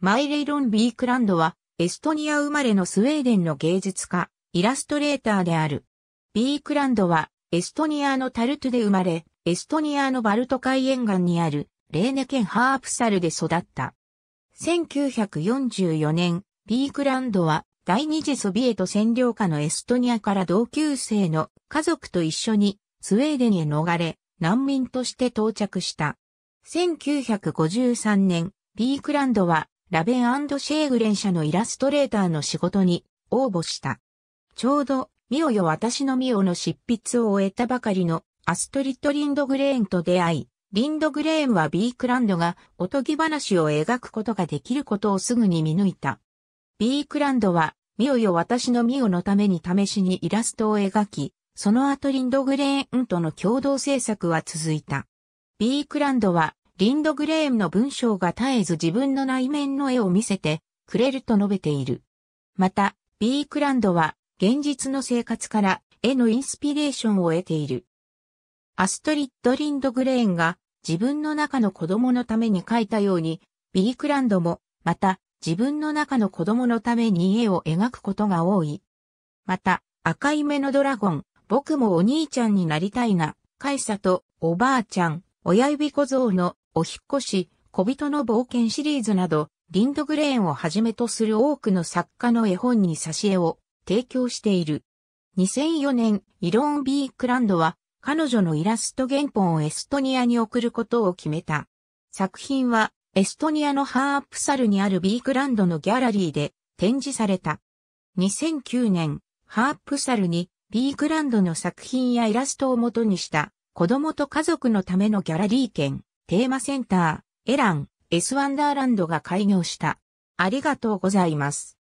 マイレイロン・ビークランドは、エストニア生まれのスウェーデンの芸術家、イラストレーターである。ビークランドは、エストニアのタルトゥで生まれ、エストニアのバルト海沿岸にある、レーネ県ハープサルで育った。1944年、ビークランドは、第二次ソビエト占領下のエストニアから同級生の家族と一緒に、スウェーデンへ逃れ、難民として到着した。1953年、ビークランドはラベンシェーグレン社のイラストレーターの仕事に応募した。ちょうど、ミオよ私のミオの執筆を終えたばかりのアストリッド・リンドグレーンと出会い、リンドグレーンはビークランドがおとぎ話を描くことができることをすぐに見抜いた。ビークランドは、ミオよ私のミオのために試しにイラストを描き、その後リンドグレーンとの共同制作は続いた。ビークランドはリンドグレームの文章が絶えず自分の内面の絵を見せてくれると述べている。また、ビークランドは現実の生活から絵のインスピレーションを得ている。アストリッド・リンドグレーンが自分の中の子供のために描いたように、ビークランドも、また、自分の中の子供のために絵を描くことが多い。また、赤い目のドラゴン、僕もお兄ちゃんになりたいが、カイサとおばあちゃん、親指小僧のお引越し、小人の冒険シリーズなど、リンドグレーンをはじめとする多くの作家の絵本に挿絵を提供している。2004年、イローン・ビークランドは、彼女のイラスト原本をエストニアに送ることを決めた。作品は、エストニアのハープサルにあるビークランドのギャラリーで展示された。2009年、ハープサルにビークランドの作品やイラストを元にした子供と家族のためのギャラリー券テーマセンター、エラン、エスワンダーランドが開業した。ありがとうございます。